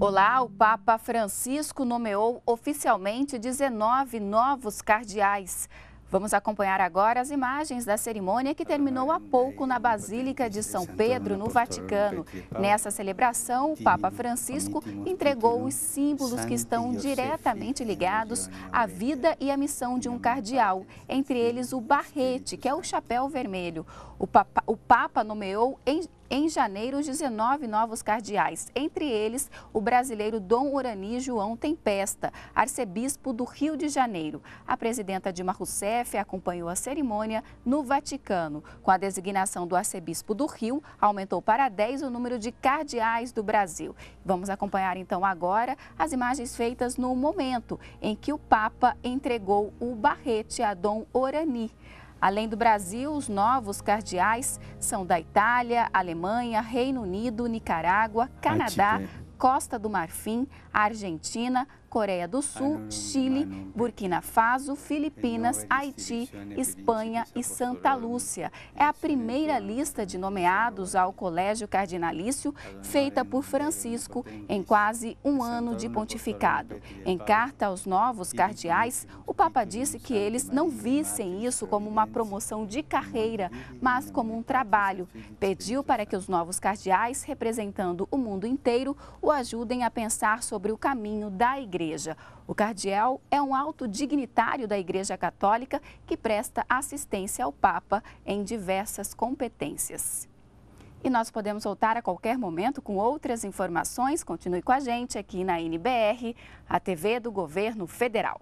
Olá, o Papa Francisco nomeou oficialmente 19 novos cardeais. Vamos acompanhar agora as imagens da cerimônia que terminou há pouco na Basílica de São Pedro, no Vaticano. Nessa celebração, o Papa Francisco entregou os símbolos que estão diretamente ligados à vida e à missão de um cardeal, entre eles o barrete, que é o chapéu vermelho. O Papa, o Papa nomeou em em janeiro os 19 novos cardeais, entre eles o brasileiro Dom Urani João Tempesta, arcebispo do Rio de Janeiro. A presidenta Dilma Rousseff acompanhou a cerimônia no Vaticano. Com a designação do arcebispo do Rio, aumentou para 10 o número de cardeais do Brasil. Vamos acompanhar então agora as imagens feitas no momento em que o Papa entregou o barrete a Dom Orani. Além do Brasil, os novos cardeais são da Itália, Alemanha, Reino Unido, Nicarágua, Canadá, Costa do Marfim, Argentina, Coreia do Sul, Chile, Burkina Faso, Filipinas, Haiti, Espanha e Santa Lúcia. É a primeira lista de nomeados ao Colégio Cardinalício tá feita por Francisco em quase um tá ano de pontificado. Em carta aos novos cardeais, o Papa disse que eles não vissem isso como uma promoção de carreira, mas como um trabalho. Pediu para que os novos cardeais, representando o mundo inteiro, o ajudem a pensar sobre o caminho da Igreja igreja. O cardeal é um alto dignitário da Igreja Católica que presta assistência ao Papa em diversas competências. E nós podemos voltar a qualquer momento com outras informações. Continue com a gente aqui na NBR, a TV do Governo Federal.